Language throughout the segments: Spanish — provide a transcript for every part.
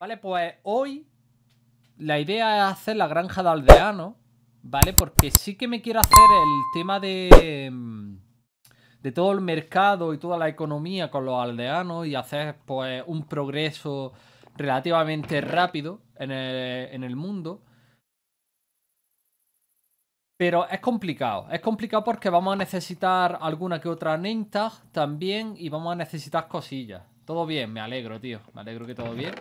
Vale, pues hoy la idea es hacer la granja de aldeano, ¿vale? Porque sí que me quiero hacer el tema de, mm, de todo el mercado y toda la economía con los aldeanos y hacer pues un progreso relativamente rápido en el, mundo. Pero es complicado, es complicado porque vamos a necesitar alguna que otra nintag también y vamos a necesitar cosillas. Todo bien, me alegro, tío. Me alegro que todo bien.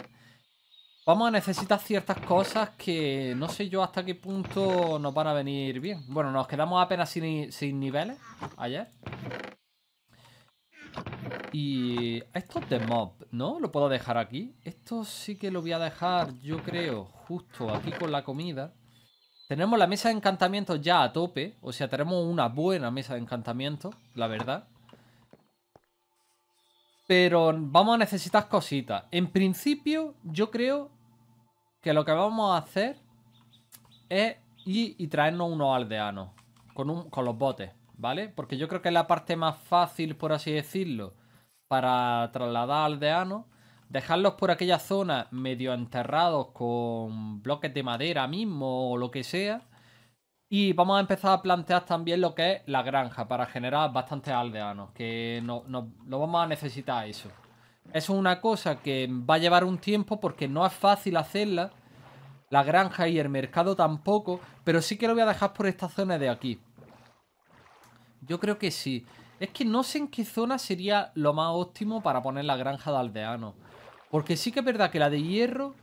Vamos a necesitar ciertas cosas que no sé yo hasta qué punto nos van a venir bien. Bueno, nos quedamos apenas sin, niveles ayer. Y esto es de mob, ¿no? Lo puedo dejar aquí. Esto sí que lo voy a dejar, yo creo, justo aquí con la comida. Tenemos la mesa de encantamiento ya a tope. O sea, tenemos una buena mesa de encantamiento, la verdad. Pero vamos a necesitar cositas. En principio, yo creo que lo que vamos a hacer es ir y traernos unos aldeanos con, los botes, ¿vale? Porque yo creo que es la parte más fácil, por así decirlo, para trasladar aldeanos. Dejarlos por aquella zona medio enterrados con bloques de madera mismo o lo que sea. Y vamos a empezar a plantear también lo que es la granja para generar bastantes aldeanos, que no, vamos a necesitar Eso es una cosa que va a llevar un tiempo porque no es fácil hacerla la granja y el mercado tampoco, pero sí que lo voy a dejar por esta zona de aquí. Yo creo que sí. Es que no sé en qué zona sería lo más óptimo para poner la granja de aldeano. Porque sí que es verdad que la de hierro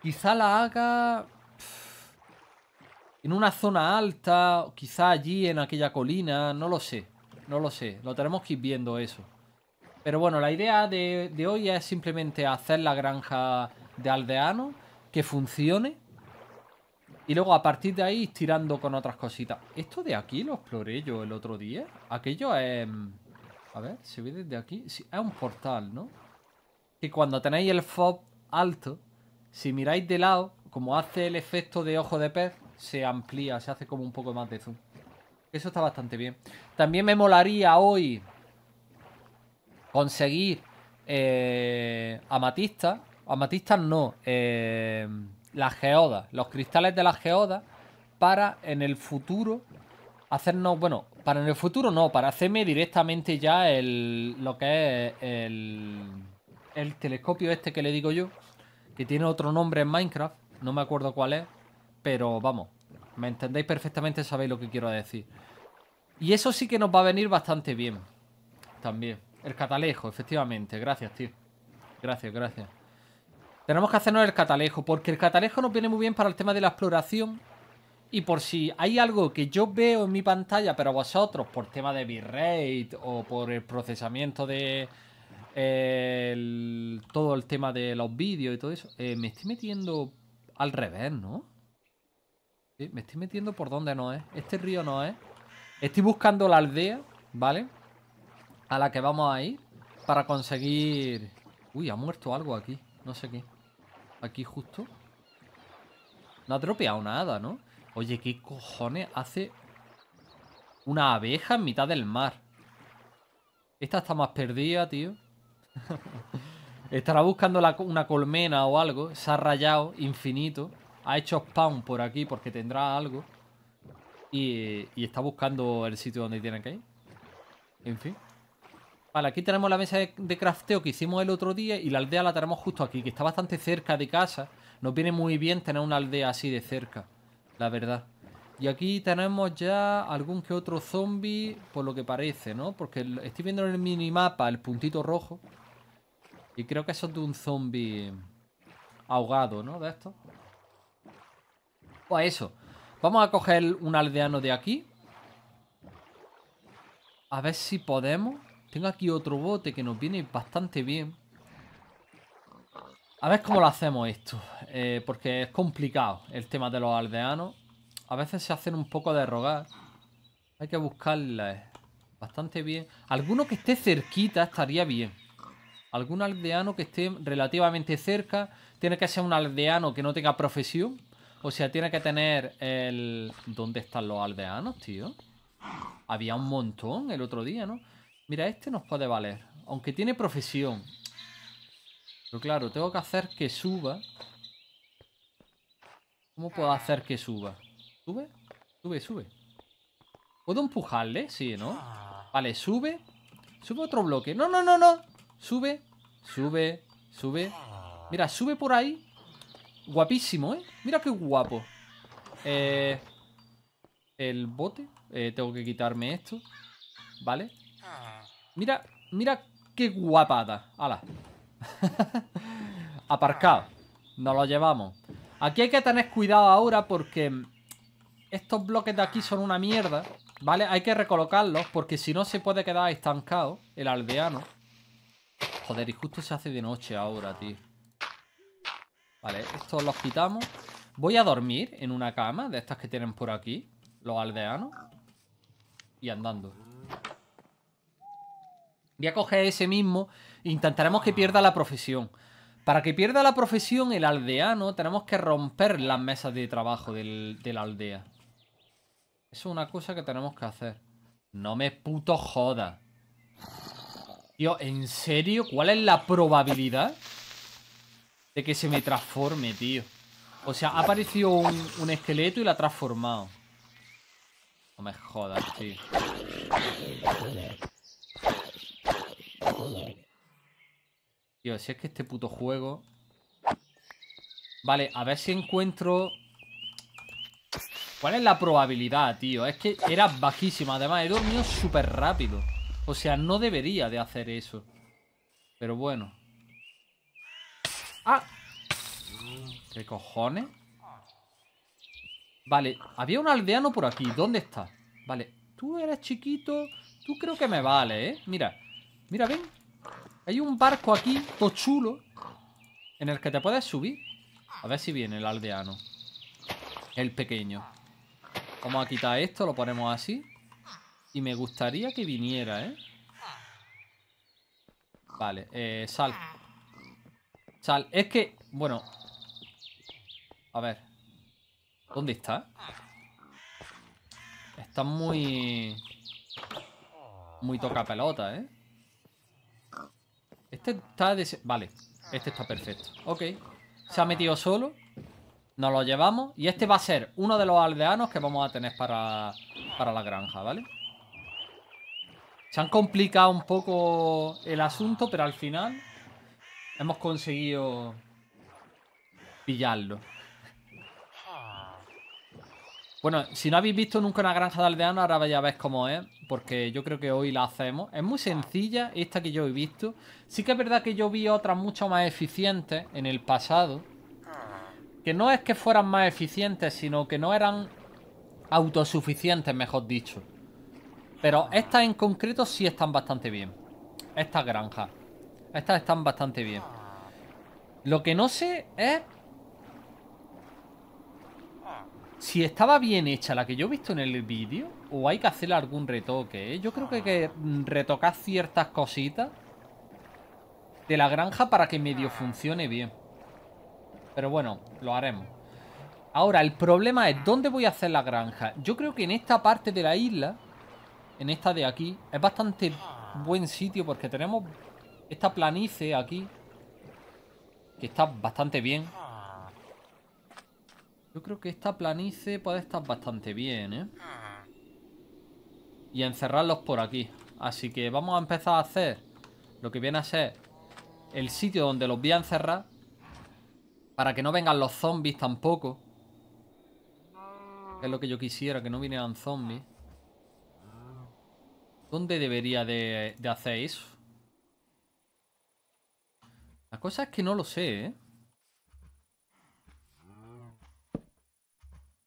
quizá la haga en una zona alta, quizá allí en aquella colina, no lo sé. No lo sé, lo tenemos que ir viendo eso. Pero bueno, la idea de, de hoy es simplemente hacer la granja de aldeano que funcione. Y luego a partir de ahí tirando con otras cositas. Esto de aquí lo exploré yo el otro día. Aquello es... A ver, se ve desde aquí. es un portal, ¿no? Que cuando tenéis el FOB alto, si miráis de lado, como hace el efecto de ojo de pez, se amplía, se hace como un poco más de zoom. Eso está bastante bien. También me molaría hoy conseguir eh, amatista Amatistas no. Eh, las geodas. Los cristales de las geodas para en el futuro hacernos, bueno, para en el futuro no, para hacerme directamente ya el, lo que es el, el telescopio este que le digo yo, que tiene otro nombre en Minecraft, no me acuerdo cuál es, pero vamos, me entendéis perfectamente, sabéis lo que quiero decir. Y eso sí que nos va a venir bastante bien, también. El catalejo, efectivamente, gracias, tío. Gracias, gracias. Tenemos que hacernos el catalejo, porque el catalejo nos viene muy bien para el tema de la exploración. Y por si hay algo que yo veo en mi pantalla, pero vosotros, por tema de bitrate o por el procesamiento de todo el tema de los vídeos y todo eso, eh, me estoy metiendo al revés, ¿no? Me estoy metiendo por donde no es. Este río no es. Estoy buscando la aldea, ¿vale? A la que vamos a ir para conseguir... Uy, ha muerto algo aquí. No sé qué. Aquí justo. No ha dropeado nada, ¿no? Oye, ¿qué cojones hace una abeja en mitad del mar? Esta está más perdida, tío. Estará buscando una colmena o algo. Se ha rayado infinito. Ha hecho spawn por aquí porque tendrá algo. Y, y está buscando el sitio donde tiene que ir. En fin. Vale, aquí tenemos la mesa de, crafteo que hicimos el otro día y la aldea la tenemos justo aquí, que está bastante cerca de casa. Nos viene muy bien tener una aldea así de cerca, la verdad. Y aquí tenemos ya algún que otro zombie, por lo que parece, ¿no? Porque estoy viendo en el minimapa el puntito rojo. Y creo que eso es de un zombie ahogado, ¿no? De esto. Pues eso. Vamos a coger un aldeano de aquí. A ver si podemos... Tengo aquí otro bote que nos viene bastante bien. A ver cómo lo hacemos esto. Eh, porque es complicado el tema de los aldeanos. A veces se hacen un poco de rogar. Hay que buscarla. bastante bien. Alguno que esté cerquita estaría bien. Algún aldeano que esté relativamente cerca. Tiene que ser un aldeano que no tenga profesión. O sea, tiene que tener el... ¿Dónde están los aldeanos, tío? Había un montón el otro día, ¿no? Mira, este nos puede valer. Aunque tiene profesión. Pero claro, tengo que hacer que suba. ¿Cómo puedo hacer que suba? ¿Sube? Sube, sube. ¿Puedo empujarle? Sí, ¿no? Vale, sube. Sube otro bloque. No, no, no, no. Sube, sube, sube. Mira, sube por ahí. Guapísimo, ¿eh? Mira qué guapo. Eh, el bote. Eh, tengo que quitarme esto. ¿Vale? Ah. Mira, mira qué guapada. Aparcado. Nos lo llevamos. Aquí hay que tener cuidado ahora porque estos bloques de aquí son una mierda. ¿Vale? Hay que recolocarlos porque si no se puede quedar estancado el aldeano. Joder, y justo se hace de noche ahora, tío. Vale, estos los quitamos. Voy a dormir en una cama de estas que tienen por aquí, los aldeanos. Y andando. Voy a coger ese mismo intentaremos que pierda la profesión. Para que pierda la profesión el aldeano, tenemos que romper las mesas de trabajo de la aldea. es una cosa que tenemos que hacer. No me puto joda. Tío, ¿en serio? ¿Cuál es la probabilidad de que se me transforme, tío? O sea, ha aparecido un, un esqueleto y la ha transformado. No me jodas, tío. Tío, si es que este puto juego... Vale, a ver si encuentro... ¿Cuál es la probabilidad, tío? Es que era bajísima. Además, he dormido súper rápido. O sea, no debería de hacer eso. Pero bueno. ¡Ah! ¿Qué cojones? Vale, había un aldeano por aquí. ¿Dónde está? Vale, tú eres chiquito. Tú creo que me vale, ¿eh? Mira, Mira, ven. Hay un barco aquí, todo chulo, en el que te puedes subir. A ver si viene el aldeano. El pequeño. Vamos a quitar esto, lo ponemos así. Y me gustaría que viniera, ¿eh? Vale, eh, sal. Sal, es que... Bueno. A ver. ¿Dónde está? Está muy... Muy toca pelota, ¿eh? Este está... Vale, este está perfecto. Ok. Se ha metido solo. Nos lo llevamos. Y este va a ser uno de los aldeanos que vamos a tener para, para la granja, ¿vale? Se han complicado un poco el asunto, pero al final hemos conseguido pillarlo. Bueno, si no habéis visto nunca una granja de aldeano, ahora ya ves cómo es, porque yo creo que hoy la hacemos. Es muy sencilla esta que yo he visto. Sí que es verdad que yo vi otras mucho más eficientes en el pasado, ah. que no es que fueran más eficientes, sino que no eran autosuficientes, mejor dicho. Pero ah. estas en concreto sí están bastante bien. Estas granjas. Estas están bastante bien. Ah. Lo que no sé es si estaba bien hecha la que yo he visto en el vídeo, o hay que hacerle algún retoque, ¿eh? Yo creo que hay que mm, retocar ciertas cositas de la granja para que medio funcione bien. Pero bueno, lo haremos. Ahora, el problema es, ¿dónde voy a hacer la granja? Yo creo que en esta parte de la isla, en esta de aquí, es bastante buen sitio porque tenemos esta planicie aquí, que está bastante bien. Yo creo que esta planice puede estar bastante bien, ¿eh? Y encerrarlos por aquí. Así que vamos a empezar a hacer lo que viene a ser el sitio donde los voy a encerrar. Para que no vengan los zombies tampoco. es lo que yo quisiera, que no vinieran zombies. ¿Dónde debería de, de hacer eso? La cosa es que no lo sé, ¿eh?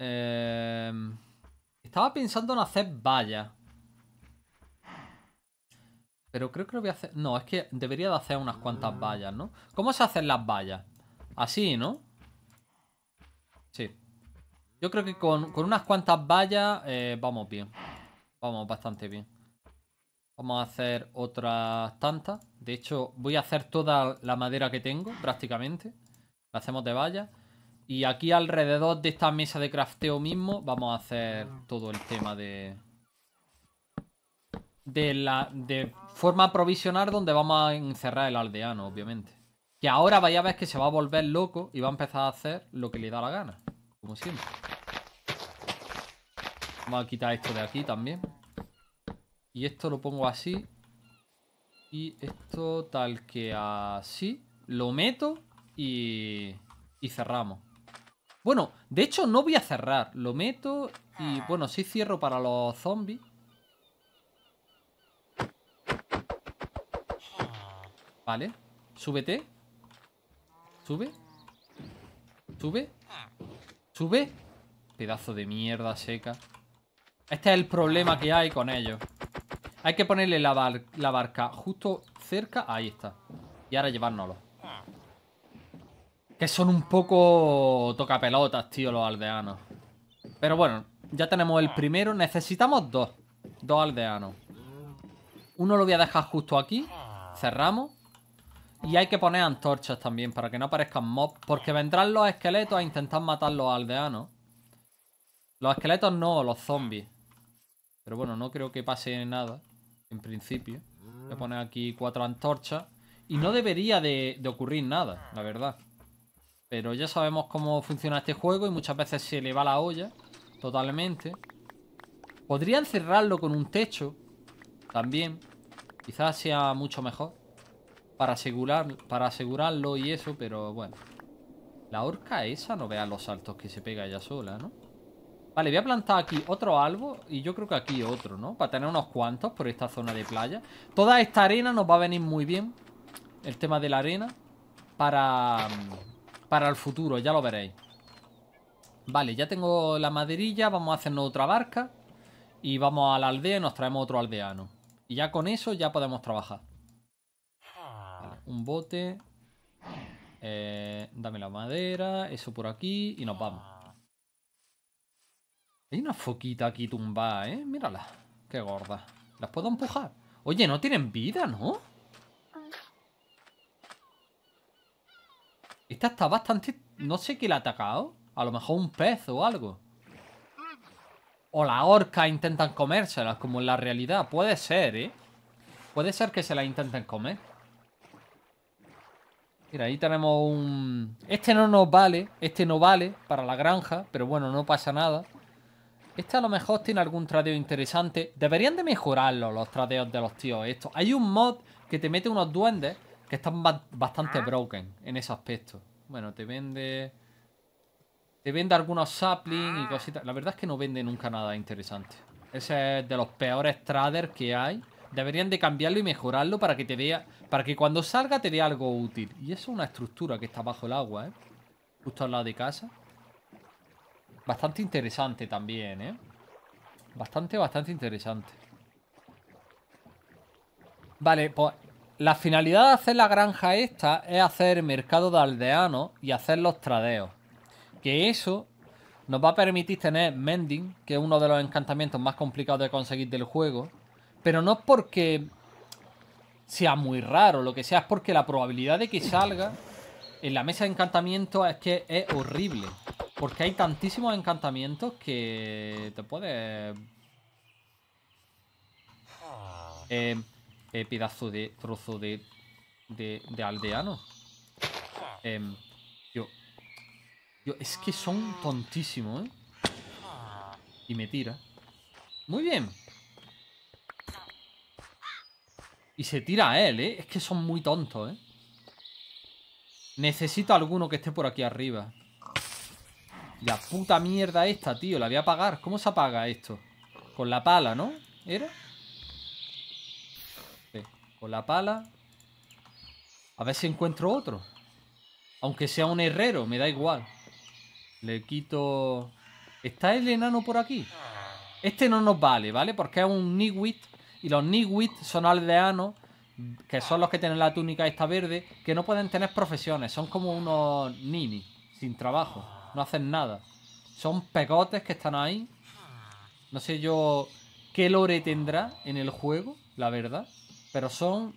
Em, estaba pensando en hacer vallas. Pero creo que lo voy a hacer... No, es que debería de hacer unas cuantas vallas, ¿no? ¿Cómo se hacen las vallas? Así, ¿no? Sí. Yo creo que con, unas cuantas vallas eh, vamos bien. Vamos bastante bien. Vamos a hacer otras tantas. De hecho, voy a hacer toda la madera que tengo, prácticamente. La hacemos de vallas. Y aquí alrededor de esta mesa de crafteo mismo vamos a hacer ah. todo el tema de... De, la, de forma provisional donde vamos a encerrar el aldeano, obviamente. Que ahora vaya a ver que se va a volver loco y va a empezar a hacer lo que le da la gana. Como siempre. Vamos a quitar esto de aquí también. Y esto lo pongo así. Y esto tal que así. Lo meto y, y cerramos. Bueno, de hecho no voy a cerrar. Lo meto y ah. bueno, sí cierro para los zombies. Vale. Súbete. Sube. Sube. Sube. Pedazo de mierda seca. Este es el problema que hay con ellos. Hay que ponerle la, la barca justo cerca. Ahí está. Y ahora llevárnoslo. Que son un poco tocapelotas, tío, los aldeanos. Pero bueno, ya tenemos el primero. Necesitamos dos. Dos aldeanos. Uno lo voy a dejar justo aquí. Cerramos. Y hay que poner antorchas también para que no aparezcan mobs. Porque vendrán los esqueletos a intentar matar los aldeanos. Los esqueletos no, los zombies. Pero bueno, no creo que pase nada. En principio. Voy a poner aquí cuatro antorchas. Y no debería de, de ocurrir nada, la verdad. Pero ya sabemos cómo funciona este juego y muchas veces se le va la olla totalmente. Podrían cerrarlo con un techo también. Quizás sea mucho mejor para, asegurar, para asegurarlo y eso, pero bueno. La horca esa no vea los saltos que se pega ella sola, ¿no? Vale, voy a plantar aquí otro algo y yo creo que aquí otro, ¿no? Para tener unos cuantos por esta zona de playa. Toda esta arena nos va a venir muy bien. El tema de la arena. Para... Mm, para el futuro, ya lo veréis. Vale, ya tengo la maderilla, vamos a hacernos otra barca. Y vamos a la aldea y nos traemos otro aldeano. Y ya con eso ya podemos trabajar. un bote. Eh, dame la madera, eso por aquí y nos vamos. Hay una foquita aquí tumbada, ¿eh? Mírala. Qué gorda. ¿Las puedo empujar? Oye, no tienen vida, ¿no? Esta está bastante... No sé qué la ha atacado. A lo mejor un pez o algo. O la orca intentan comérselas, como en la realidad. Puede ser, ¿eh? Puede ser que se la intenten comer. Mira, ahí tenemos un... Este no nos vale. Este no vale para la granja. Pero bueno, no pasa nada. Este a lo mejor tiene algún tradeo interesante. Deberían de mejorarlo los tradeos de los tíos estos. Hay un mod que te mete unos duendes que están bastante ah. broken en ese aspecto. Bueno, te vende... Te vende algunos saplings y ah. cositas. La verdad es que no vende nunca nada interesante. Ese es de los peores traders que hay. Deberían de cambiarlo y mejorarlo para que te vea... Para que cuando salga te dé algo útil. Y eso es una estructura que está bajo el agua, ¿eh? Justo al lado de casa. Bastante interesante también, ¿eh? Bastante, bastante interesante. Vale, pues la finalidad de hacer la granja esta es hacer mercado de aldeanos y hacer los tradeos. Que eso nos va a permitir tener Mending, que es uno de los encantamientos más complicados de conseguir del juego. Pero no es porque sea muy raro, lo que sea es porque la probabilidad de que salga en la mesa de encantamientos es que es horrible. Porque hay tantísimos encantamientos que te puedes... Eh, eh, pedazo de trozo de, de, aldeano. Em, yo, yo, es que son tontísimos, ¿eh? Y me tira. Muy bien. Y se tira a él, ¿eh? Es que son muy tontos, ¿eh? Necesito alguno que esté por aquí arriba. La puta mierda esta, tío. La voy a apagar. ¿Cómo se apaga esto? Con la pala, ¿no? ¿Era? con la pala. A ver si encuentro otro. Aunque sea un herrero, me da igual. Le quito... ¿Está el enano por aquí? Este no nos vale, ¿vale? Porque es un nigwit. Y los nigwit son aldeanos, que son los que tienen la túnica esta verde, que no pueden tener profesiones. Son como unos nini, sin trabajo. No hacen nada. Son pegotes que están ahí. No sé yo qué lore tendrá en el juego, la verdad. Pero son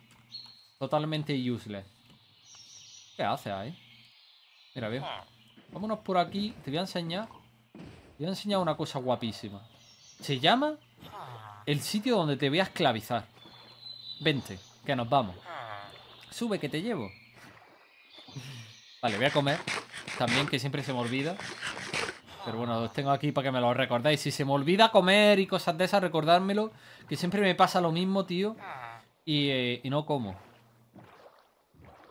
totalmente useless. ¿Qué hace ahí? Mira, bien, Vámonos por aquí. Te voy a enseñar. Te voy a enseñar una cosa guapísima. Se llama el sitio donde te voy a esclavizar. Vente, que nos vamos. Sube, que te llevo. Vale, voy a comer. También, que siempre se me olvida. Pero bueno, los tengo aquí para que me lo recordáis Si se me olvida comer y cosas de esas, recordármelo. Que siempre me pasa lo mismo, tío. Eh, y, no como.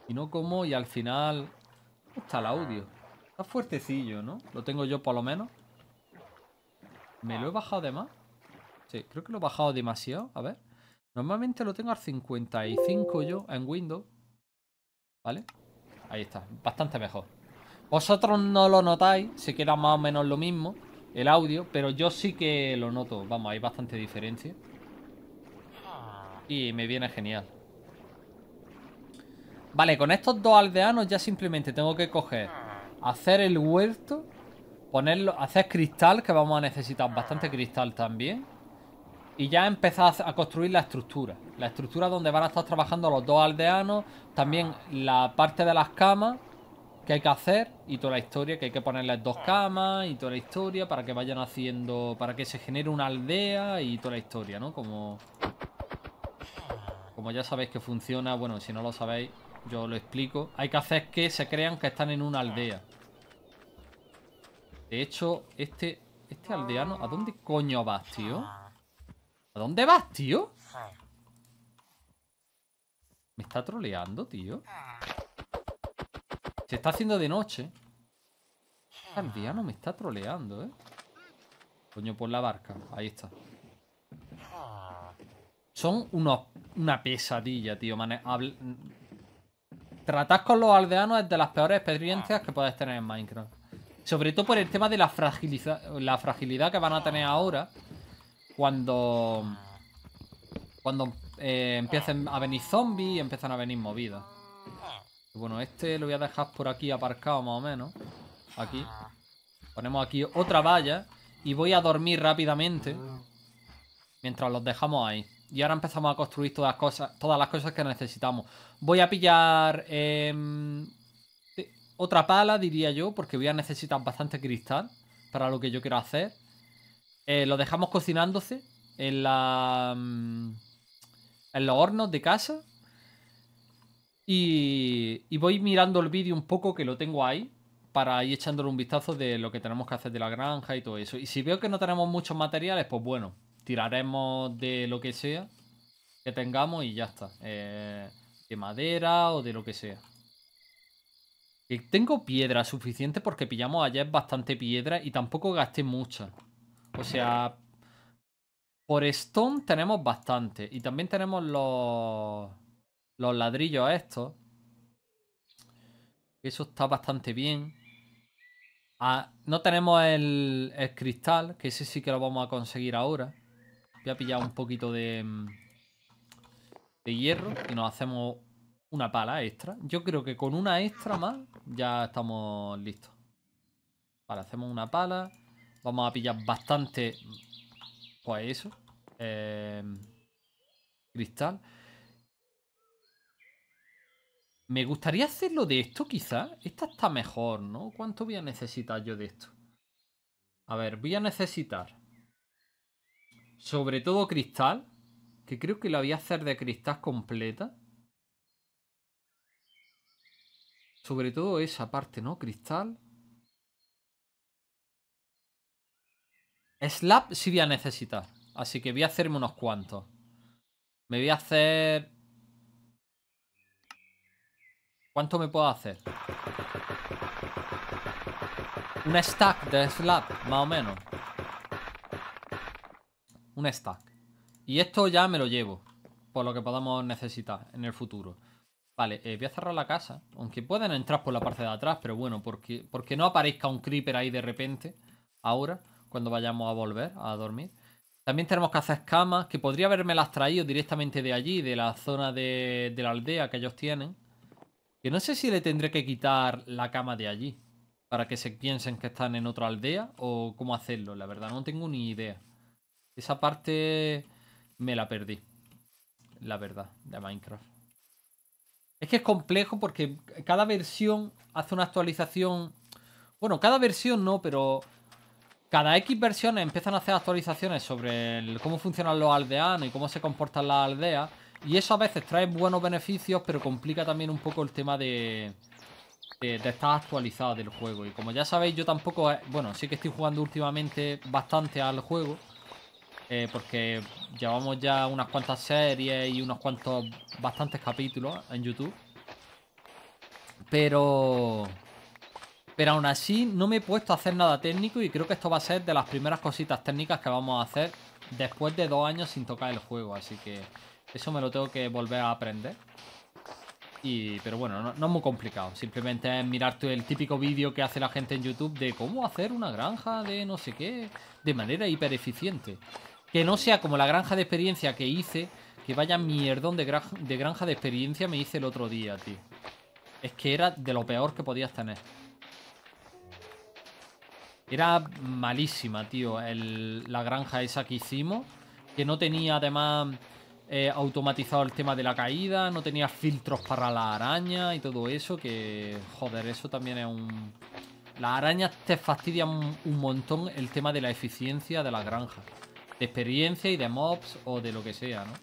Y no como y al final... Está el audio. Está fuertecillo, ¿no? Lo tengo yo por lo menos. ¿Me lo he bajado de más? Sí, creo que lo he bajado demasiado. A ver. Normalmente lo tengo al 55 yo en Windows. ¿Vale? Ahí está. Bastante mejor. Vosotros no lo notáis. Se queda más o menos lo mismo. El audio. Pero yo sí que lo noto. Vamos, hay bastante diferencia. Y me viene genial. Vale, con estos dos aldeanos ya simplemente tengo que coger, hacer el huerto, ponerlo, hacer cristal, que vamos a necesitar bastante cristal también. Y ya empezar a construir la estructura. La estructura donde van a estar trabajando los dos aldeanos. También la parte de las camas que hay que hacer y toda la historia, que hay que ponerles dos camas y toda la historia para que vayan haciendo, para que se genere una aldea y toda la historia, ¿no? Como como ya sabéis que funciona, bueno, si no lo sabéis, yo lo explico. Hay que hacer que se crean que están en una aldea. De hecho, este, este aldeano... ¿A dónde coño vas, tío? ¿A dónde vas, tío? Me está troleando, tío. Se está haciendo de noche. Este aldeano me está troleando, ¿eh? Coño, por la barca. Ahí está. Son unos, una pesadilla, tío. Tratar con los aldeanos es de las peores experiencias que puedes tener en Minecraft. Sobre todo por el tema de la, la fragilidad que van a tener ahora. Cuando... Cuando eh, empiecen a venir zombies y empiezan a venir movidas. Bueno, este lo voy a dejar por aquí aparcado más o menos. Aquí. Ponemos aquí otra valla y voy a dormir rápidamente mientras los dejamos ahí. Y ahora empezamos a construir todas las cosas, todas las cosas que necesitamos. Voy a pillar em, otra pala, diría yo, porque voy a necesitar bastante cristal para lo que yo quiero hacer. Eh, lo dejamos cocinándose en, la, em, en los hornos de casa. Y, y voy mirando el vídeo un poco que lo tengo ahí para ir echándole un vistazo de lo que tenemos que hacer de la granja y todo eso. Y si veo que no tenemos muchos materiales, pues bueno, tiraremos de lo que sea que tengamos y ya está. Eh, de madera o de lo que sea. tengo piedra suficiente porque pillamos ayer bastante piedra y tampoco gasté mucha. O sea, por stone tenemos bastante. Y también tenemos los, los ladrillos estos. Eso está bastante bien. Ah, no tenemos el, el cristal, que ese sí que lo vamos a conseguir ahora. Voy a pillar un poquito de, mm, de hierro y nos hacemos una pala extra. Yo creo que con una extra más ya estamos listos. Vale, hacemos una pala. Vamos a pillar bastante... Pues eso. Em, cristal. Me gustaría hacerlo de esto, quizás. Esta está mejor, ¿no? ¿Cuánto voy a necesitar yo de esto? A ver, voy a necesitar sobre todo cristal. Que creo que la voy a hacer de cristal completa. Sobre todo esa parte, ¿no? Cristal. Slap sí voy a necesitar. Así que voy a hacerme unos cuantos. Me voy a hacer... ¿Cuánto me puedo hacer? Un stack de slap, más o menos un stack. Y esto ya me lo llevo, por lo que podamos necesitar en el futuro. Vale, eh, voy a cerrar la casa, aunque pueden entrar por la parte de atrás, pero bueno, porque, porque no aparezca un creeper ahí de repente, ahora, cuando vayamos a volver a dormir. También tenemos que hacer camas, que podría haberme las traído directamente de allí, de la zona de, de, la aldea que ellos tienen. Que no sé si le tendré que quitar la cama de allí, para que se piensen que están en otra aldea, o cómo hacerlo, la verdad, no tengo ni idea. Esa parte me la perdí. La verdad, de Minecraft. Es que es complejo porque cada versión hace una actualización. Bueno, cada versión no, pero cada X versiones empiezan a hacer actualizaciones sobre cómo funcionan los aldeanos y cómo se comportan las aldeas. Y eso a veces trae buenos beneficios, pero complica también un poco el tema de, de, de estar actualizado del juego. Y como ya sabéis, yo tampoco... Eh, bueno, sí que estoy jugando últimamente bastante al juego. Eh, porque llevamos ya unas cuantas series y unos cuantos, bastantes capítulos en YouTube. Pero... Pero aún así no me he puesto a hacer nada técnico y creo que esto va a ser de las primeras cositas técnicas que vamos a hacer después de dos años sin tocar el juego. Así que eso me lo tengo que volver a aprender. Y, pero bueno, no, no, es muy complicado. Simplemente es mirar el típico vídeo que hace la gente en YouTube de cómo hacer una granja de no sé qué de manera hiper eficiente. Que no sea como la granja de experiencia que hice. Que vaya mierdón de, granja de, granja de experiencia me hice el otro día, tío. Es que era de lo peor que podías tener. Era malísima, tío, la granja esa que hicimos. Que no tenía, además, eh, automatizado el tema de la caída. No tenía filtros para la araña y todo eso. Que, joder, eso también es un... Las arañas te fastidian un montón el tema de la eficiencia de la granja de experiencia y de mobs o de lo que sea, ¿no?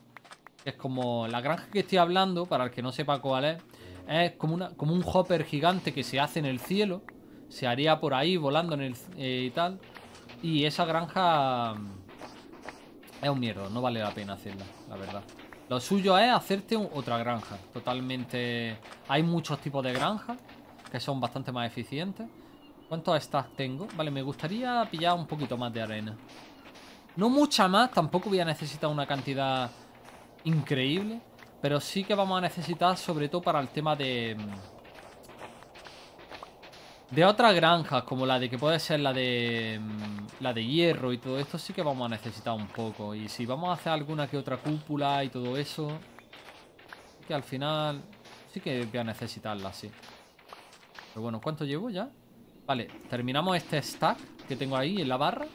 Es como la granja que estoy hablando, para el que no sepa cuál es, es como, una, como un hopper gigante que se hace en el cielo, se haría por ahí volando en el, eh, y tal, y esa granja mm, es un mierdo, no vale la pena hacerla, la verdad. Lo suyo es hacerte otra granja, totalmente... Hay muchos tipos de granjas que son bastante más eficientes. ¿Cuántos estas tengo? Vale, me gustaría pillar un poquito más de arena. No mucha más, tampoco voy a necesitar una cantidad increíble. Pero sí que vamos a necesitar, sobre todo para el tema de... Mm, de otras granjas, como la de que puede ser la de... Mm, la de hierro y todo esto, sí que vamos a necesitar un poco. Y si vamos a hacer alguna que otra cúpula y todo eso... Que al final... Sí que voy a necesitarla, sí. Pero bueno, ¿cuánto llevo ya? Vale, terminamos este stack que tengo ahí en la barra.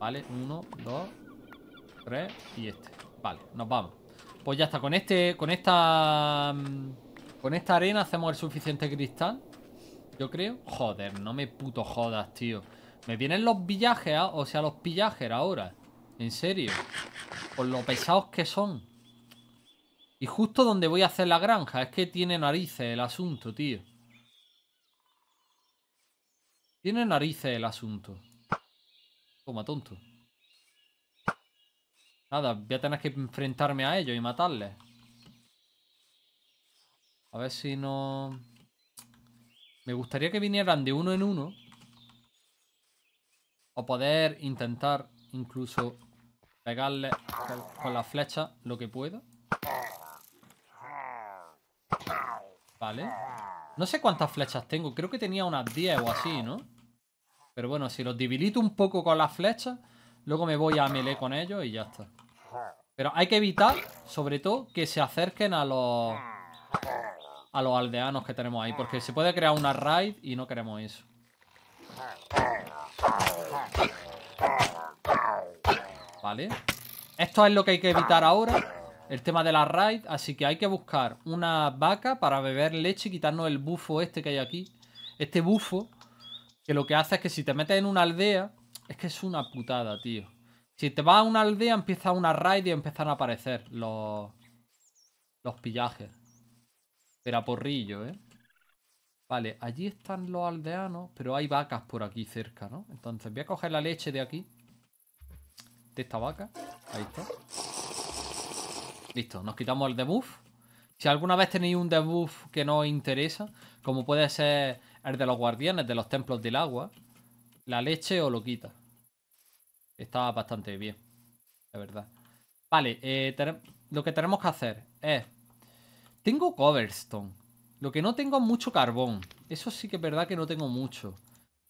Vale, uno, dos, tres y este. Vale, nos vamos. Pues ya está, con este, con esta... Mm, con esta arena hacemos el suficiente cristal. Yo creo. Joder, no me puto jodas, tío. Me vienen los villajes, o sea, los pillajes ahora. En serio. Por lo pesados que son. Y justo donde voy a hacer la granja. Es que tiene narices el asunto, tío. Tiene narices el asunto. Toma, tonto. Nada, voy a tener que enfrentarme a ellos y matarles. A ver si no... Me gustaría que vinieran de uno en uno. O poder intentar incluso pegarle con la flecha lo que pueda. Vale. No sé cuántas flechas tengo. Creo que tenía unas 10 o así, ¿no? Pero bueno, si los debilito un poco con las flechas, luego me voy a melee con ellos y ya está. Pero hay que evitar, sobre todo, que se acerquen a los... A los aldeanos que tenemos ahí. Porque se puede crear una raid y no queremos eso. Vale. Esto es lo que hay que evitar ahora. El tema de la raid. Así que hay que buscar una vaca para beber leche y quitarnos el bufo este que hay aquí. Este bufo que lo que hace es que si te metes en una aldea, es que es una putada, tío. Si te vas a una aldea, empieza una raid y empiezan a aparecer los, los pillajes. Pero a porrillo, ¿eh? Vale, allí están los aldeanos, pero hay vacas por aquí cerca, ¿no? Entonces voy a coger la leche de aquí. De esta vaca. Ahí está. Listo, nos quitamos el debuff. Si alguna vez tenéis un debuff que no os interesa, como puede ser el de los guardianes de los templos del agua, la leche o lo quita. Está bastante bien, la verdad. Vale, eh, lo que tenemos que hacer es... Tengo coverstone. Lo que no tengo es mucho carbón. Eso sí que es verdad que no tengo mucho.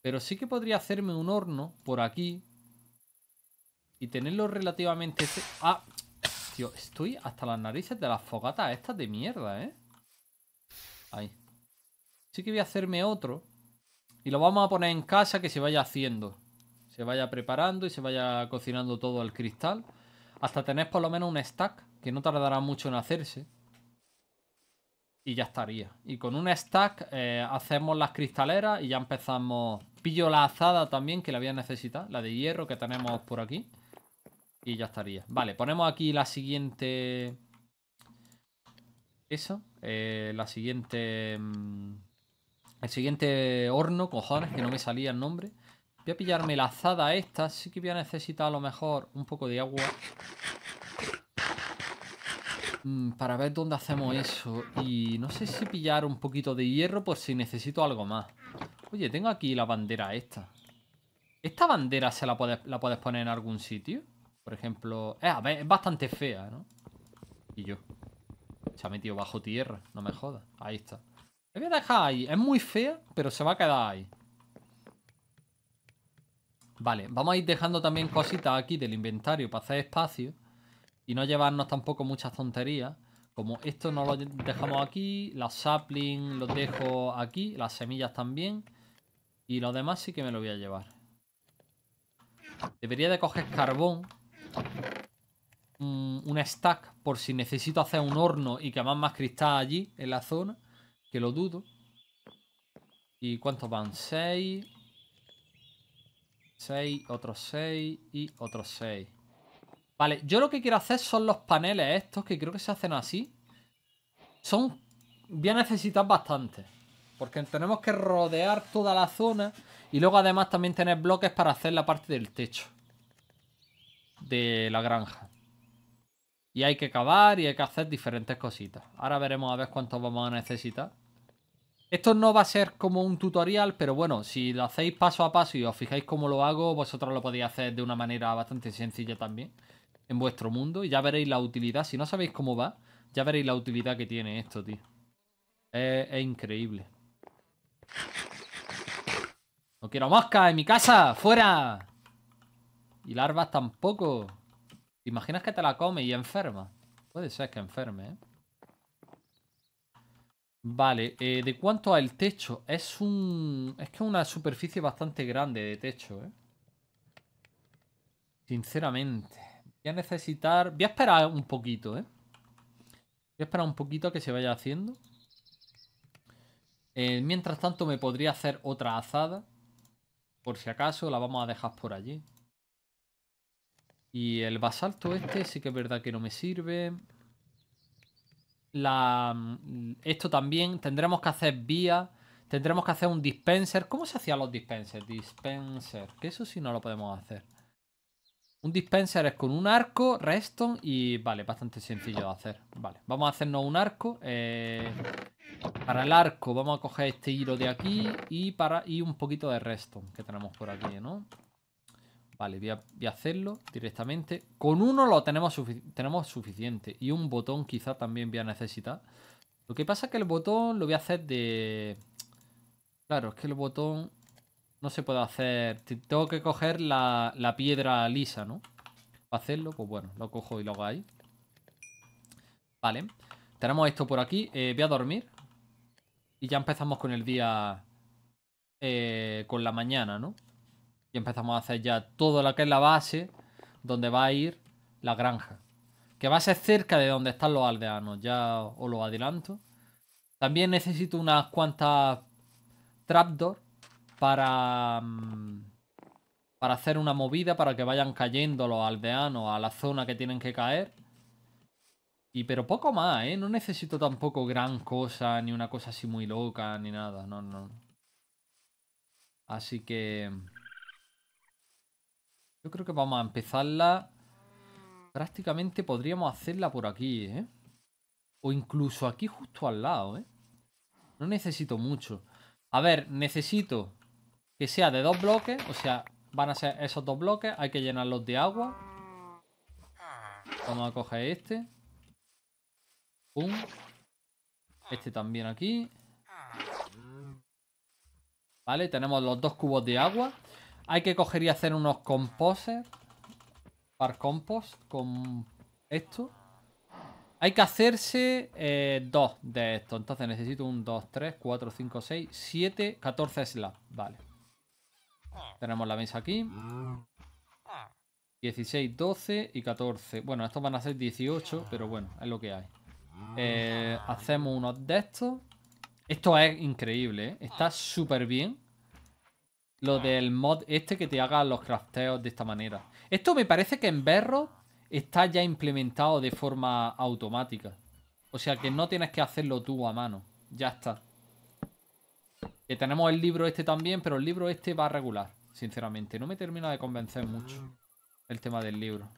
Pero sí que podría hacerme un horno por aquí. Y tenerlo relativamente... Ah, tío, estoy hasta las narices de las fogatas estas de mierda, ¿eh? Ahí. Sí que voy a hacerme otro. Y lo vamos a poner en casa que se vaya haciendo. Se vaya preparando y se vaya cocinando todo al cristal. Hasta tener por lo menos un stack que no tardará mucho en hacerse. Y ya estaría. Y con un stack eh, hacemos las cristaleras y ya empezamos. Pillo la azada también que la voy a necesitar. La de hierro que tenemos por aquí. Y ya estaría. Vale, ponemos aquí la siguiente... Eso. Eh, la siguiente... Mm, el siguiente horno, cojones, que no me salía el nombre. Voy a pillarme la azada esta. Sí que voy a necesitar a lo mejor un poco de agua. Mm, para ver dónde hacemos eso. Y no sé si pillar un poquito de hierro por si necesito algo más. Oye, tengo aquí la bandera esta. ¿Esta bandera se la puedes, la puedes poner en algún sitio? Por ejemplo... Eh, a ver, es bastante fea, ¿no? Y yo. Se ha metido bajo tierra, no me jodas. Ahí está voy a dejar ahí. Es muy fea, pero se va a quedar ahí. Vale, vamos a ir dejando también cositas aquí del inventario para hacer espacio. Y no llevarnos tampoco muchas tonterías. Como esto no lo dejamos aquí. Las sapling los dejo aquí. Las semillas también. Y lo demás sí que me lo voy a llevar. Debería de coger carbón. Mm, un stack por si necesito hacer un horno y quemar más cristal allí en la zona. Que lo dudo. ¿Y cuántos van? 6. 6, otros 6 y otros 6. Vale, yo lo que quiero hacer son los paneles estos, que creo que se hacen así. Son... Voy a necesitar bastante. Porque tenemos que rodear toda la zona. Y luego además también tener bloques para hacer la parte del techo. De la granja. Y hay que cavar y hay que hacer diferentes cositas. Ahora veremos a ver cuántos vamos a necesitar. Esto no va a ser como un tutorial, pero bueno, si lo hacéis paso a paso y os fijáis cómo lo hago, vosotros lo podéis hacer de una manera bastante sencilla también en vuestro mundo. Y ya veréis la utilidad. Si no sabéis cómo va, ya veréis la utilidad que tiene esto, tío. Es, increíble. No quiero mosca en mi casa, fuera. Y larvas tampoco imaginas que te la come y enferma? Puede ser que enferme, ¿eh? Vale, eh, de cuanto al techo, es un. Es que es una superficie bastante grande de techo, ¿eh? Sinceramente. Voy a necesitar. Voy a esperar un poquito, ¿eh? Voy a esperar un poquito a que se vaya haciendo. Eh, mientras tanto, me podría hacer otra azada. Por si acaso, la vamos a dejar por allí. Y el basalto este sí que es verdad que no me sirve. La, mm, esto también, tendremos que hacer vía, tendremos que hacer un dispenser. ¿Cómo se hacían los dispensers? Dispenser, que eso sí no lo podemos hacer. Un dispenser es con un arco, reston y vale, bastante sencillo de hacer. Vale, vamos a hacernos un arco. Eh, para el arco vamos a coger este hilo de aquí y, para, y un poquito de reston que tenemos por aquí, ¿no? Vale, voy a, hacerlo directamente. Con uno lo tenemos, tenemos suficiente. Y un botón quizá también voy a necesitar. Lo que pasa es que el botón lo voy a hacer de... Claro, es que el botón no se puede hacer. Tengo que coger la, piedra lisa, ¿no? Para hacerlo, pues bueno, lo cojo y lo hago ahí. Vale. Tenemos esto por aquí. Eh, voy a dormir. Y ya empezamos con el día... Eh, con la mañana, ¿no? Y empezamos a hacer ya todo lo que es la base donde va a ir la granja. Que va a ser cerca de donde están los aldeanos, ya os lo adelanto. También necesito unas cuantas trapdoors para, mm, para hacer una movida para que vayan cayendo los aldeanos a la zona que tienen que caer. Y pero poco más, ¿eh? No necesito tampoco gran cosa, ni una cosa así muy loca, ni nada. No, no. Así que creo que vamos a empezarla. Prácticamente podríamos hacerla por aquí, ¿eh? O incluso aquí justo al lado, ¿eh? No necesito mucho. A ver, necesito que sea de dos bloques. O sea, van a ser esos dos bloques. Hay que llenarlos de agua. Vamos a coger este. Este también aquí. Vale, tenemos los dos cubos de agua. Hay que coger y hacer unos composes. Par compost con esto. Hay que hacerse eh, dos de esto. Entonces necesito un 2, 3, 4, 5, 6, 7, 14 slabs. Vale. Tenemos la mesa aquí. 16, 12 y 14. Bueno, estos van a ser 18, pero bueno, es lo que hay. Eh, hacemos unos de estos. Esto es increíble, ¿eh? Está súper bien. Lo del mod este que te haga los crafteos de esta manera. Esto me parece que en Berro está ya implementado de forma automática. O sea que no tienes que hacerlo tú a mano. Ya está. Que tenemos el libro este también, pero el libro este va a regular, sinceramente. No me termina de convencer mucho ah. el tema del libro.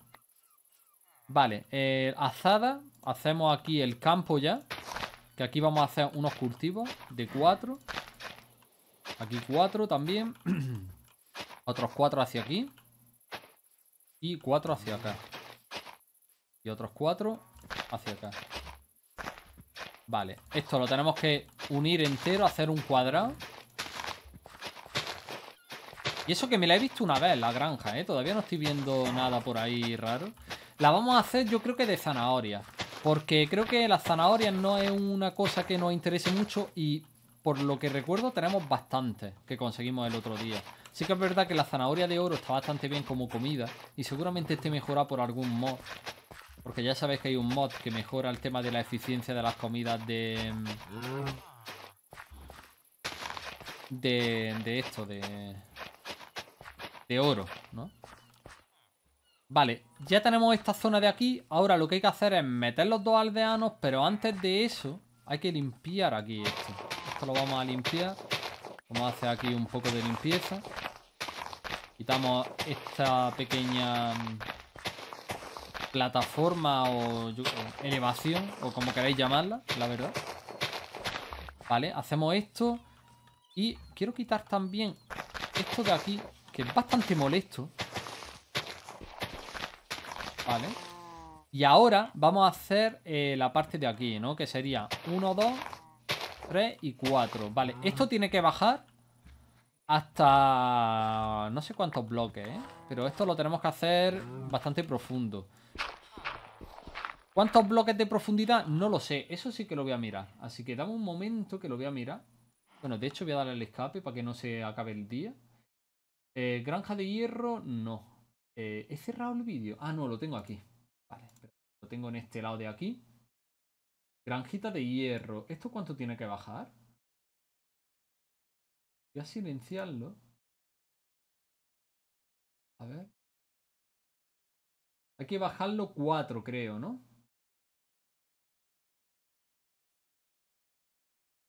Vale, eh, azada. Hacemos aquí el campo ya. Que aquí vamos a hacer unos cultivos de cuatro. Aquí cuatro también. otros cuatro hacia aquí. Y cuatro hacia acá. Y otros cuatro hacia acá. Vale, esto lo tenemos que unir entero, hacer un cuadrado. Y eso que me la he visto una vez, la granja, ¿eh? Todavía no estoy viendo nada por ahí raro. La vamos a hacer yo creo que de zanahoria. Porque creo que las zanahorias no es una cosa que nos interese mucho y por lo que recuerdo, tenemos bastante que conseguimos el otro día. Sí que es verdad que la zanahoria de oro está bastante bien como comida y seguramente esté mejorada por algún mod. Porque ya sabéis que hay un mod que mejora el tema de la eficiencia de las comidas de... De, de esto, de... De oro, ¿no? Vale, ya tenemos esta zona de aquí. Ahora lo que hay que hacer es meter los dos aldeanos, pero antes de eso hay que limpiar aquí esto lo vamos a limpiar. Vamos a hacer aquí un poco de limpieza. Quitamos esta pequeña mm, plataforma o, elevación, o como queráis llamarla, la verdad. Vale, hacemos esto. Y quiero quitar también esto de aquí, que es bastante molesto. Vale. Y ahora vamos a hacer eh, la parte de aquí, ¿no? Que sería 1, 2, 3 y 4. Vale, ah. esto tiene que bajar hasta... No sé cuántos bloques, ¿eh? Pero esto lo tenemos que hacer bastante profundo. ¿Cuántos bloques de profundidad? No lo sé. Eso sí que lo voy a mirar. Así que dame un momento que lo voy a mirar. Bueno, de hecho voy a darle el escape para que no se acabe el día. Eh, granja de hierro, no. Eh, ¿He cerrado el vídeo? Ah, no, lo tengo aquí. lo tengo en este lado de aquí. Granjita de hierro. ¿Esto cuánto tiene que bajar? Voy a silenciarlo. A ver. Hay que bajarlo 4, creo, ¿no?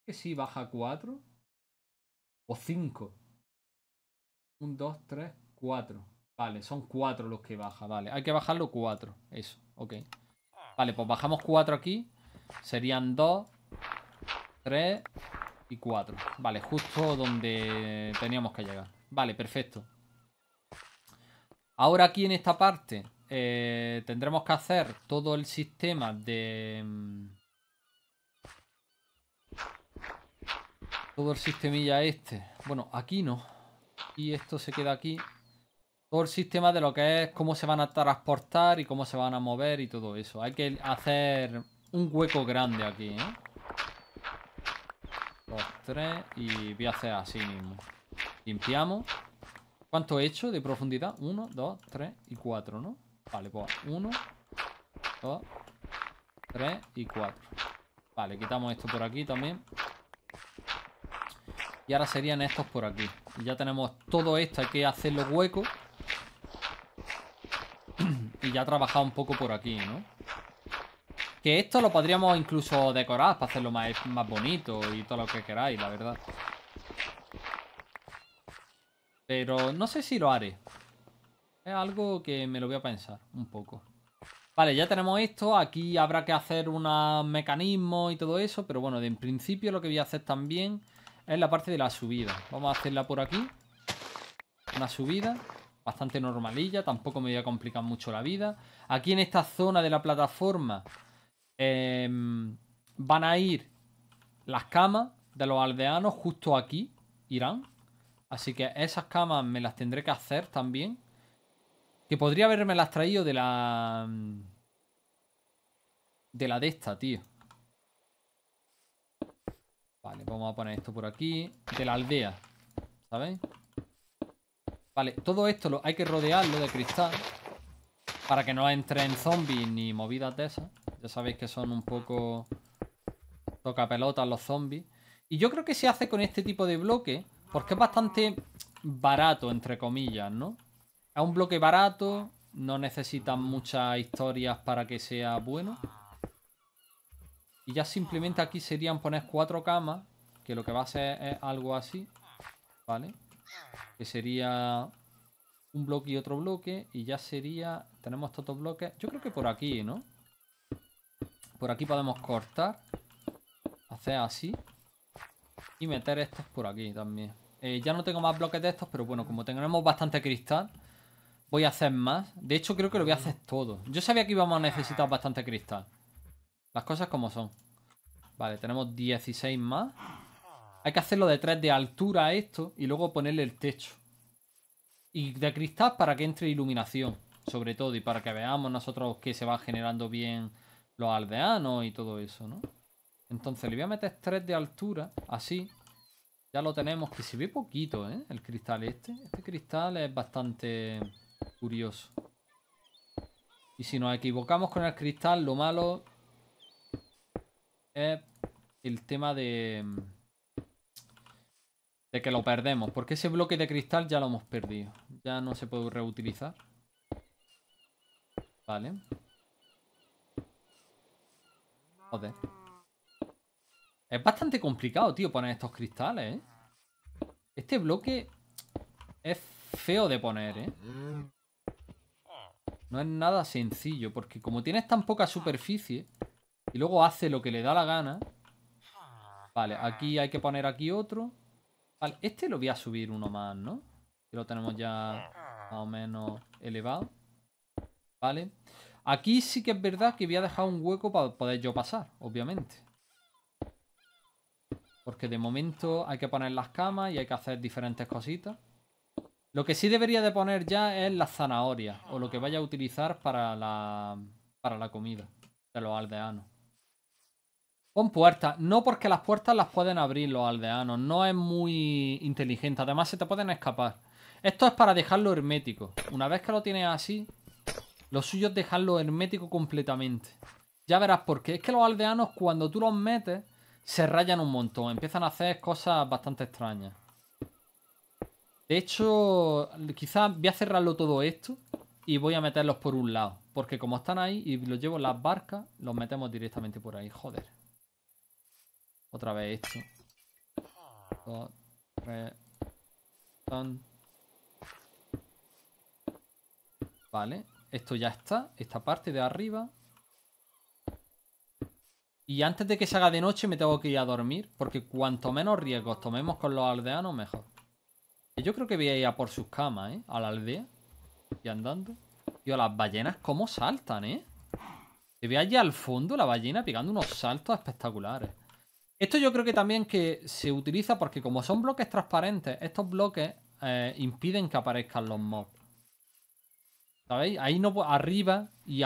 Que sí, baja 4. O 5. 1, 2, 3, 4. Vale, son 4 los que baja. Vale, hay que bajarlo 4. Eso, ok. Vale, pues bajamos 4 aquí. Serían 2, 3 y 4. Vale, justo donde teníamos que llegar. Vale, perfecto. Ahora aquí en esta parte eh, tendremos que hacer todo el sistema de... Mm, todo el sistemilla este. Bueno, aquí no. Y esto se queda aquí. Todo el sistema de lo que es cómo se van a transportar y cómo se van a mover y todo eso. Hay que hacer un hueco grande aquí, ¿eh? Los tres y voy a hacer así mismo. Limpiamos. ¿Cuánto he hecho de profundidad? Uno, dos, tres y cuatro, ¿no? Vale, pues uno, dos, tres y cuatro. Vale, quitamos esto por aquí también. Y ahora serían estos por aquí. ya tenemos todo esto, hay que los hueco. y ya trabajado un poco por aquí, ¿no? Que esto lo podríamos incluso decorar para hacerlo más, más bonito y todo lo que queráis, la verdad. Pero no sé si lo haré. Es algo que me lo voy a pensar un poco. Vale, ya tenemos esto. Aquí habrá que hacer unos mecanismos y todo eso. Pero bueno, en principio lo que voy a hacer también es la parte de la subida. Vamos a hacerla por aquí. Una subida bastante normalilla. Tampoco me voy a complicar mucho la vida. Aquí en esta zona de la plataforma Em, van a ir las camas de los aldeanos justo aquí, irán. Así que esas camas me las tendré que hacer también. Que podría haberme las traído de la... Em, de la de esta, tío. Vale, vamos a poner esto por aquí. De la aldea. ¿Sabéis? Vale, todo esto lo, hay que rodearlo de cristal. Para que no entren zombies ni movidas de esas. Ya sabéis que son un poco toca pelota los zombies. Y yo creo que se hace con este tipo de bloque, porque es bastante barato, entre comillas, ¿no? Es un bloque barato, no necesitan muchas historias para que sea bueno. Y ya simplemente aquí serían poner cuatro camas, que lo que va a ser es algo así, ¿vale? Que sería un bloque y otro bloque, y ya sería tenemos todos bloques. Yo creo que por aquí, ¿no? Por aquí podemos cortar. Hacer así. Y meter estos por aquí también. Eh, ya no tengo más bloques de estos, pero bueno, como tenemos bastante cristal, voy a hacer más. De hecho, creo que lo voy a hacer todo. Yo sabía que íbamos a necesitar bastante cristal. Las cosas como son. Vale, tenemos 16 más. Hay que hacerlo de 3 de altura esto y luego ponerle el techo. Y de cristal para que entre iluminación sobre todo, y para que veamos nosotros que se va generando bien los aldeanos y todo eso, ¿no? Entonces le voy a meter 3 de altura, así. Ya lo tenemos, que se ve poquito, ¿eh? El cristal este. Este cristal es bastante curioso. Y si nos equivocamos con el cristal, lo malo es el tema de... De que lo perdemos, porque ese bloque de cristal ya lo hemos perdido. Ya no se puede reutilizar. Joder. Es bastante complicado, tío, poner estos cristales, ¿eh? Este bloque es feo de poner, ¿eh? No es nada sencillo, porque como tienes tan poca superficie y luego hace lo que le da la gana... Vale, aquí hay que poner aquí otro. Vale, este lo voy a subir uno más, ¿no? Que lo tenemos ya más o menos elevado. ¿Vale? Aquí sí que es verdad que voy a dejar un hueco para poder yo pasar, obviamente. Porque de momento hay que poner las camas y hay que hacer diferentes cositas. Lo que sí debería de poner ya es la zanahoria o lo que vaya a utilizar para la, para la comida de los aldeanos. Pon puertas. No porque las puertas las pueden abrir los aldeanos. No es muy inteligente. Además se te pueden escapar. Esto es para dejarlo hermético. Una vez que lo tienes así, los suyos es dejarlo hermético completamente. Ya verás por qué. Es que los aldeanos, cuando tú los metes, se rayan un montón. Empiezan a hacer cosas bastante extrañas. De hecho, quizás voy a cerrarlo todo esto y voy a meterlos por un lado. Porque como están ahí y los llevo en las barcas, los metemos directamente por ahí. Joder. Otra vez esto. Dos, tres, Vale. Esto ya está, esta parte de arriba. Y antes de que se haga de noche me tengo que ir a dormir, porque cuanto menos riesgos tomemos con los aldeanos, mejor. Yo creo que voy a ir a por sus camas, ¿eh? A la aldea. Y andando. Tío, las ballenas cómo saltan, ¿eh? Se ve allá al fondo la ballena pegando unos saltos espectaculares. Esto yo creo que también que se utiliza porque como son bloques transparentes, estos bloques eh, impiden que aparezcan los mobs. ¿Sabéis? Ahí arriba y,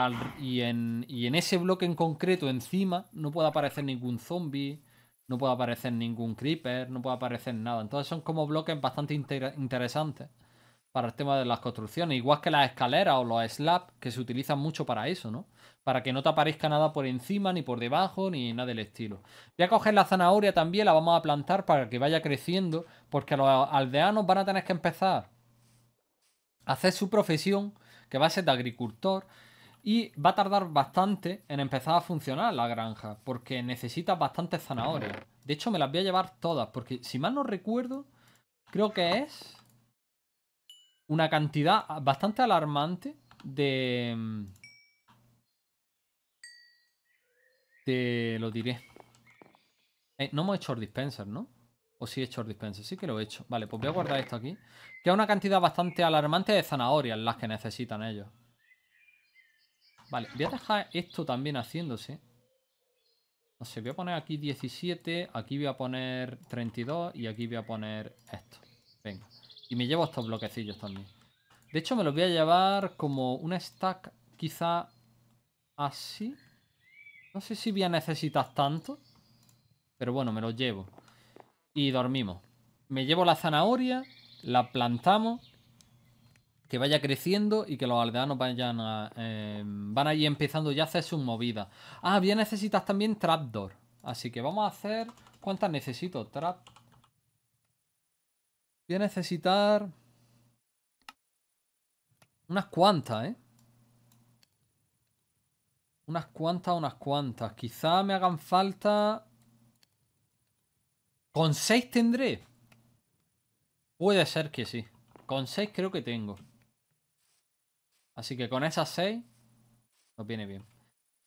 en, ese bloque en concreto, encima, no puede aparecer ningún zombie, no puede aparecer ningún creeper, no puede aparecer nada. Entonces son como bloques bastante interesantes para el tema de las construcciones. Igual que las escaleras o los slabs, que se utilizan mucho para eso, ¿no? Para que no te aparezca nada por encima, ni por debajo, ni nada del estilo. Voy a coger la zanahoria también, la vamos a plantar para que vaya creciendo, porque los aldeanos van a tener que empezar a hacer su profesión que va a ser de agricultor y va a tardar bastante en empezar a funcionar la granja, porque necesita bastantes zanahorias. De hecho, me las voy a llevar todas, porque si mal no recuerdo, creo que es una cantidad bastante alarmante de... Te lo diré. Eh, no hemos hecho el dispenser, ¿no? Si pues sí he hecho el dispenser, sí que lo he hecho. Vale, pues voy a guardar esto aquí. Que es una cantidad bastante alarmante de zanahorias las que necesitan ellos. Vale, voy a dejar esto también haciéndose. No sé, voy a poner aquí 17, aquí voy a poner 32 y aquí voy a poner esto. Venga. Y me llevo estos bloquecillos también. De hecho, me los voy a llevar como un stack quizá así. No sé si voy a necesitar tanto. Pero bueno, me los llevo y dormimos. Me llevo la zanahoria, la plantamos, que vaya creciendo y que los aldeanos vayan a, eh, van ir empezando ya a hacer sus movidas. Ah, bien necesitas también trapdoor. Así que vamos a hacer... ¿Cuántas necesito? Trap... Voy a necesitar... Unas cuantas, ¿eh? Unas cuantas, unas cuantas. Quizá me hagan falta ¿Con 6 tendré? Puede ser que sí. Con 6 creo que tengo. Así que con esas 6 nos viene bien.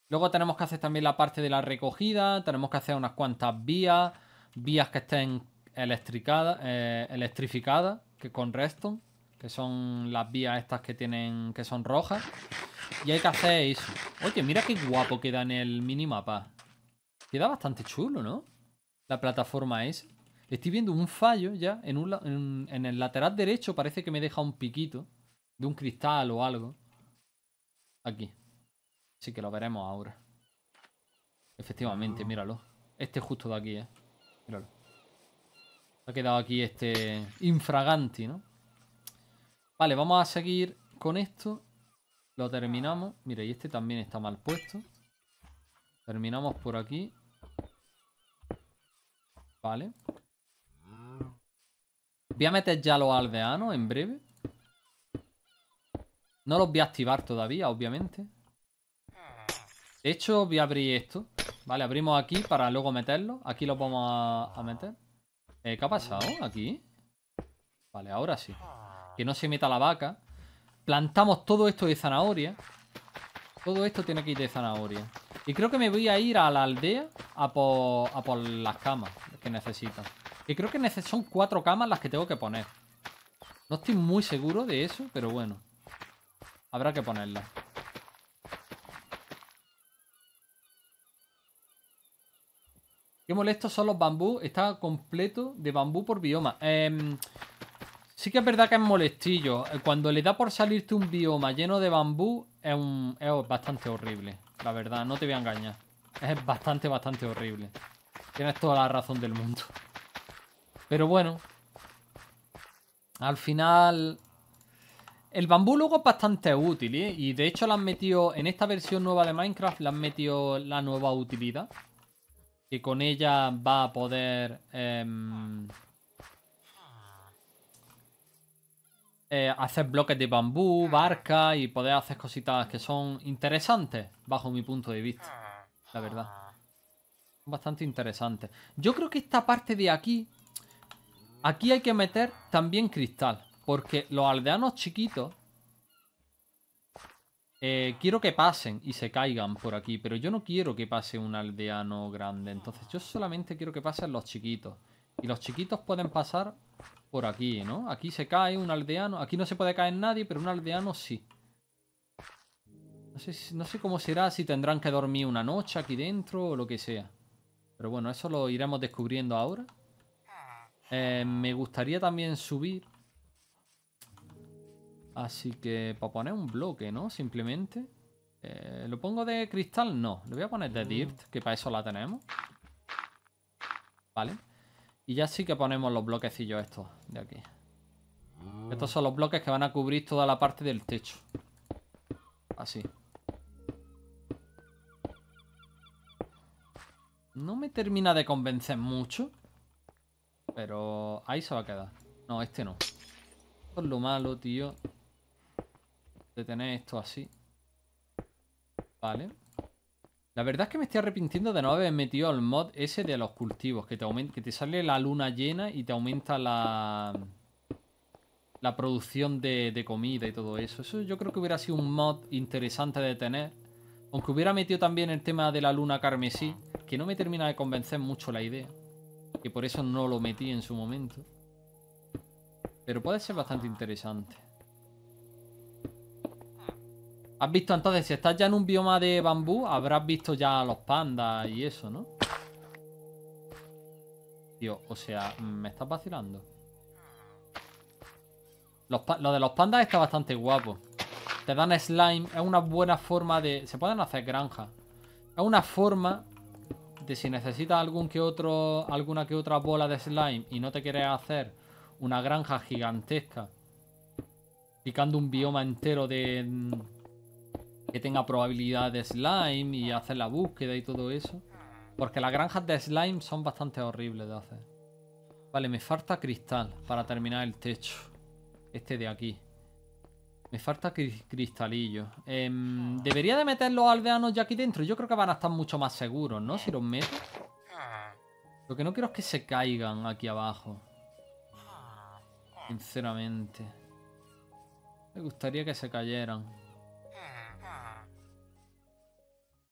Luego tenemos que hacer también la parte de la recogida. Tenemos que hacer unas cuantas vías. Vías que estén eh, electrificadas, que con resto Que son las vías estas que tienen. que son rojas. Y hay que hacer eso. Oye, mira qué guapo queda en el minimapa. Queda bastante chulo, ¿no? la plataforma es Estoy viendo un fallo ya en, el lateral derecho. Parece que me deja un piquito de un cristal o algo. Aquí. Así que lo veremos ahora. Efectivamente, ah. míralo. Este justo de aquí, ¿eh? Míralo. Ha quedado aquí este infraganti, ¿no? Vale, vamos a seguir con esto. Lo terminamos. Mira, y este también está mal puesto. Terminamos por aquí. Vale. Voy a meter ya los aldeanos en breve. No los voy a activar todavía, obviamente. De hecho, voy a abrir esto. Vale, abrimos aquí para luego meterlo. Aquí lo vamos a, meter. Eh, ¿Qué ha pasado aquí? Vale, ahora sí. Que no se meta la vaca. Plantamos todo esto de zanahoria. Todo esto tiene que ir de zanahoria. Y creo que me voy a ir a la aldea a por, las camas que necesito. Y creo que son cuatro camas las que tengo que poner. No estoy muy seguro de eso, pero bueno. Habrá que ponerlas. Qué molestos son los bambú. Está completo de bambú por bioma. Em, sí que es verdad que es molestillo. Eh, cuando le da por salirte un bioma lleno de bambú, es, un, es bastante horrible. La verdad, no te voy a engañar. Es bastante, bastante horrible. Tienes toda la razón del mundo. Pero bueno. Al final... El bambú luego es bastante útil, ¿eh? Y de hecho la han metido... En esta versión nueva de Minecraft la han metido la nueva utilidad. Que con ella va a poder... Em, Eh, hacer bloques de bambú, mm. barca y poder hacer cositas que son interesantes, bajo mi punto de vista, mm. la verdad. Ah. Bastante interesante. Yo creo que esta parte de aquí, aquí hay que meter también cristal, porque los aldeanos chiquitos eh, quiero que pasen y se caigan por aquí, pero yo no quiero que pase un aldeano grande. Entonces yo solamente quiero que pasen los chiquitos. Y los chiquitos pueden pasar por aquí, ¿no? Aquí se cae un aldeano. Aquí no se puede caer nadie, pero un aldeano sí. No sé, cómo será, si tendrán que dormir una noche aquí dentro o lo que sea. Pero bueno, eso lo iremos descubriendo ahora. Eh, me gustaría también subir. Así que para poner un bloque, ¿no? Simplemente. Eh, ¿Lo pongo de cristal? No. Lo voy a poner de mm. dirt, que para eso la tenemos. Vale. Y ya sí que ponemos los bloquecillos estos de aquí. Ah. Estos son los bloques que van a cubrir toda la parte del techo. Así. No me termina de convencer mucho. Pero ahí se va a quedar. No, este no. Esto es lo malo, tío. De tener esto así. Vale. La verdad es que me estoy arrepintiendo de no haber metido el mod ese de los cultivos, que te, aumenta, que te sale la luna llena y te aumenta la, la producción de, de, comida y todo eso. Eso yo creo que hubiera sido un mod interesante de tener. Aunque hubiera metido también el tema de la luna carmesí, que no me termina de convencer mucho la idea. Que por eso no lo metí en su momento. Pero puede ser bastante interesante. Has visto entonces, si estás ya en un bioma de bambú, habrás visto ya a los pandas y eso, ¿no? Tío, o sea, me estás vacilando. lo de los pandas está bastante guapo. Te dan slime, es una buena forma de... Se pueden hacer granjas. Es una forma de si necesitas algún que otro, alguna que otra bola de slime y no te quieres hacer una granja gigantesca picando un bioma entero de mm, que tenga probabilidad de slime y hacer la búsqueda y todo eso. Porque las granjas de slime son bastante horribles de hacer. Vale, me falta cristal para terminar el techo. Este de aquí. Me falta cristalillo. Em, debería de meter los aldeanos ya aquí dentro. Yo creo que van a estar mucho más seguros, ¿no? Si los meto. Lo que no quiero es que se caigan aquí abajo. Sinceramente. Me gustaría que se cayeran.